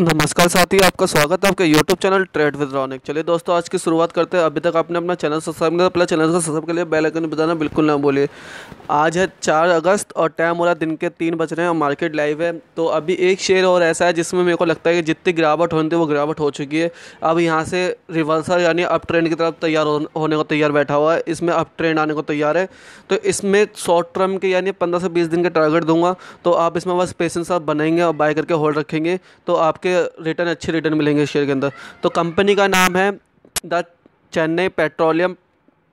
नमस्कार साथी आपका स्वागत है आपके YouTube channel trade with Ronik चलिए दोस्तों आज की शुरुआत करते हैं अभी तक आपने अपना चैनल सब्सक्राइब नहीं किया चैनल का सब्सक्राइब के लिए बेल आइकन बताना बिल्कुल ना बोलिए आज है चार अगस्त और टाइम हो रहा है दिन के तीन बज रहे हैं और मार्केट लाइव है तो अभी एक शेयर और ऐसा है जिसमें मेरे को लगता है कि जितनी गिरावट होनी थी वो गिरावट हो चुकी है अब यहाँ से रिवर्सल यानी अप ट्रेंड की तरफ तैयार होने को तैयार बैठा हुआ है इसमें अप ट्रेंड आने को तैयार है तो इसमें शॉर्ट टर्म के यानी पंद्रह से बीस दिन के टारगेट दूंगा तो आप इसमें बस पेशेंस आप बनाएंगे और बाय करके होल्ड रखेंगे तो आपके आपके रिटर्न अच्छे रिटर्न मिलेंगे शेयर के अंदर तो कंपनी का नाम है the Chennai Petroleum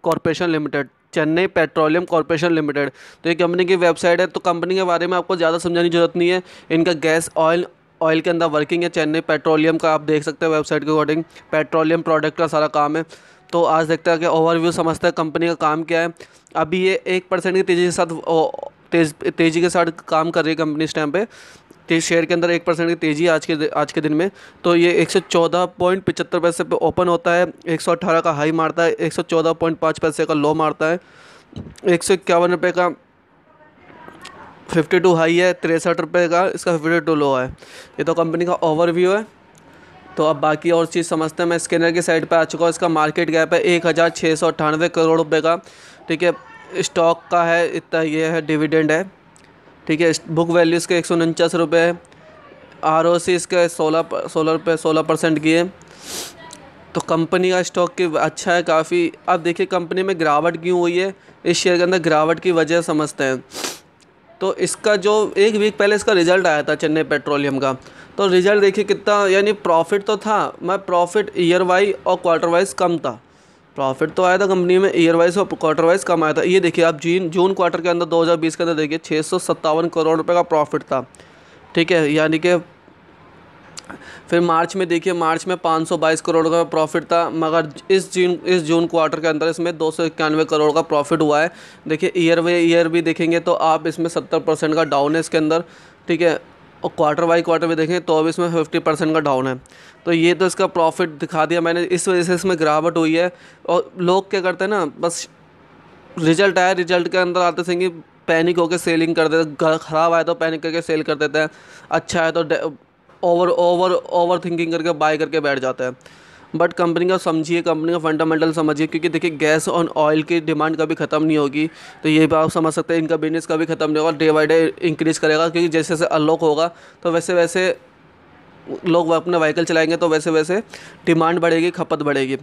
Corporation Limited Chennai Petroleum Corporation Limited तो ये कंपनी की वेबसाइट है तो कंपनी के बारे में आपको ज़्यादा समझाने की ज़रूरत नहीं है इनका गैस ऑयल ऑयल के अंदर वर्किंग है चेन्नई पेट्रोलियम का आप देख सकते हैं वेबसाइट के अकॉर्डिंग पेट्रोलियम प्रोडक्ट का सारा काम है तो आज देखते हैं कि ओवरव्यू समझते हैं कंपनी का काम क्या है अभी ये एक परसेंट की तेज़ी के साथ तेज तेज़ी के साथ काम कर रही है कंपनी इस टाइम पर तेज शेयर के अंदर एक परसेंट की तेज़ी आज के आज के दिन में तो ये एक सौ चौदह पॉइंट पचहत्तर पैसे पर ओपन होता है एक सौ अट्ठारह का हाई मारता है एक सौ चौदह पॉइंट पाँच पैसे का लो मारता है एक सौ इक्यावन रुपये का फिफ्टी टू हाई है तिरसठ रुपये का इसका फिफ्टी टू लो है ये तो कंपनी का ओवरव्यू है तो अब बाकी और चीज़ समझते हैं मैं स्कैनर की साइड पर आ चुका हूँ इसका मार्केट गैप है एक हज़ार छः सौ अठानवे करोड़ रुपये का ठीक है स्टॉक का है इतना ये है डिविडेंड है ठीक है बुक वैल्यू इसका एक सौ उनचास रुपये आर ओ सी इसके सोलह सोलह रुपये सोलह परसेंट की है तो कंपनी का स्टॉक की अच्छा है काफ़ी अब देखिए कंपनी में गिरावट क्यों हुई है इस शेयर के अंदर गिरावट की वजह समझते हैं तो इसका जो एक वीक पहले इसका रिज़ल्ट आया था चेन्नई पेट्रोलियम का तो रिज़ल्ट देखिए कितना यानी प्रॉफिट तो था मैं प्रॉफिट ईयर वाइज और क्वार्टर वाइज कम था प्रॉफिट तो आया था कंपनी में ईयर वाइज और क्वार्टर वाइज कम आया था ये देखिए आप जून जून क्वार्टर के अंदर 2020 के अंदर देखिए छः करोड़ रुपए का प्रॉफिट था ठीक है यानी कि फिर मार्च में देखिए मार्च में 522 करोड़ का प्रॉफिट था मगर इस जून इस जून क्वार्टर के अंदर इसमें दो करोड़ का प्रॉफिट हुआ है देखिए ईयर वे ईयर भी देखेंगे तो आप इसमें सत्तर परसेंट का डाउन है इसके अंदर ठीक है और क्वार्टर बाई क्वार्टर भी देखें तो अब इसमें फिफ्टी परसेंट का डाउन है तो ये तो इसका प्रॉफिट दिखा दिया मैंने इस वजह से इसमें गिरावट हुई है और लोग क्या करते हैं ना बस रिजल्ट आया रिजल्ट के अंदर आते थे कि पैनिक होकर सेलिंग कर देते ख़राब आया तो पैनिक करके सेल कर देते हैं अच्छा है तो ओवर ओवर ओवर थिंकिंग करके बाय करके बैठ जाते हैं बट कंपनी का समझिए कंपनी का फंडामेंटल समझिए क्योंकि देखिए गैस और ऑयल की डिमांड कभी ख़त्म नहीं होगी तो ये भी आप समझ सकते हैं इनका बिजनेस कभी ख़त्म नहीं होगा डे बाई डे इंक्रीज़ करेगा क्योंकि जैसे जैसे अनलॉक होगा तो वैसे वैसे लोग अपना व्हीकल चलाएंगे तो वैसे वैसे डिमांड बढ़ेगी खपत बढ़ेगी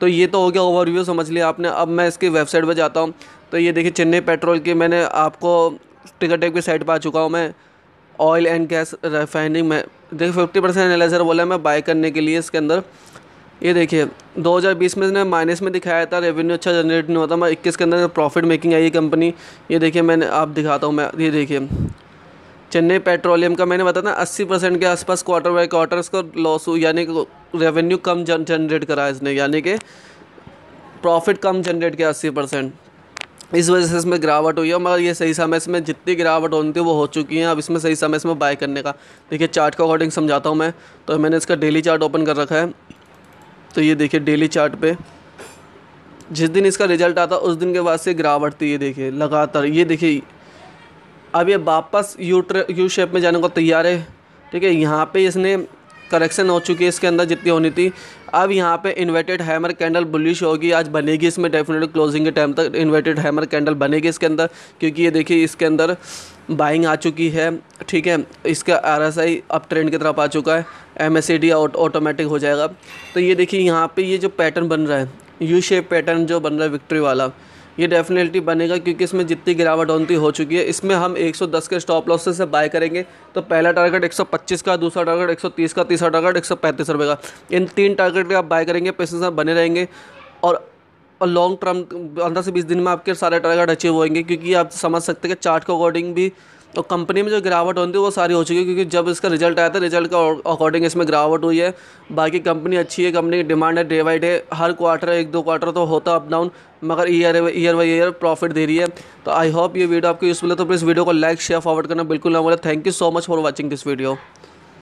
तो ये तो हो गया ओवरव्यू समझ लिया आपने अब मैं इसकी वेबसाइट पर जाता हूँ तो ये देखिए चेन्नई पेट्रोल की मैंने आपको टिकट टेप की साइट पर आ चुका हूँ मैं ऑयल एंड गैस रिफाइनिंग में देखिए फिफ्टी परसेंट एनालाइजर बोला मैं बाय करने के लिए इसके अंदर ये देखिए 2020 में इसने माइनस में दिखाया था रेवेन्यू अच्छा जनरेट नहीं होता मैं इक्कीस के अंदर प्रॉफिट तो मेकिंग आई है कंपनी ये देखिए मैंने आप दिखाता हूँ मैं ये देखिए चेन्नई पेट्रोलियम का मैंने बताया ना अस्सी परसेंट के आसपास क्वार्टर बाई क्वार्टर इसका लॉस यानी रेवेन्यू कम जनरेट करा इसने यानी कि प्रॉफिट कम जनरेट किया अस्सी परसेंट इस वजह से इसमें गिरावट हुई है मगर ये सही समय इसमें जितनी गिरावट होनी थी वो हो चुकी है अब इसमें सही समय इसमें बाय करने का देखिए चार्ट के अकॉर्डिंग समझाता हूँ मैं तो मैंने इसका डेली चार्ट ओपन कर रखा है तो ये देखिए डेली चार्ट पे जिस दिन इसका रिजल्ट आता उस दिन के बाद से गिरावट थी ये देखिए लगातार ये देखिए अब ये वापस यू यू शेप में जाने को तैयार है ठीक है यहाँ पे इसने करेक्शन हो चुकी है इसके अंदर जितनी होनी थी अब यहाँ पे इन्वर्टेड हैमर कैंडल बुलिश होगी आज बनेगी इसमें डेफिनेटली क्लोजिंग के टाइम तक इन्वर्टेड हैमर कैंडल बनेगी इसके अंदर क्योंकि ये देखिए इसके अंदर बाइंग आ चुकी है ठीक है इसका R S I up trend की तरफ आ चुका है एम एस डी ऑटोमेटिक हो जाएगा तो ये देखिए यहाँ पर ये जो पैटर्न बन रहा है यू शेप पैटर्न जो बन रहा है विक्ट्री वाला ये डेफिनेटली बनेगा क्योंकि इसमें जितनी गिरावट होती हो चुकी है इसमें हम 110 के स्टॉप लॉस से बाय करेंगे तो पहला टारगेट 125 का दूसरा टारगेट 130 का तीसरा टारगेट एक सौ का इन तीन टारगेट पे आप बाय करेंगे पैसे बने रहेंगे और और लॉन्ग टर्म पंद्रह से बीस दिन में आपके सारे टारगेट अचीव होंगे क्योंकि आप समझ सकते हैं कि चार्ट के अकॉर्डिंग भी और तो कंपनी में जो गिरावट होती है वो सारी हो चुकी है क्योंकि जब इसका रिजल्ट आया था रिजल्ट का अकॉर्डिंग इसमें गिरावट हुई है बाकी कंपनी अच्छी है कंपनी की डिमांड है डे बाई डे हर क्वार्टर एक दो क्वार्टर तो होता अप डाउन मगर year year by year profit दे रही है तो आई होप ये वीडियो आपको यूज़फुल है तो प्लीज़ वीडियो को लाइक शेयर फॉरवर्ड करना बिल्कुल ना बोले thank you so much for watching this video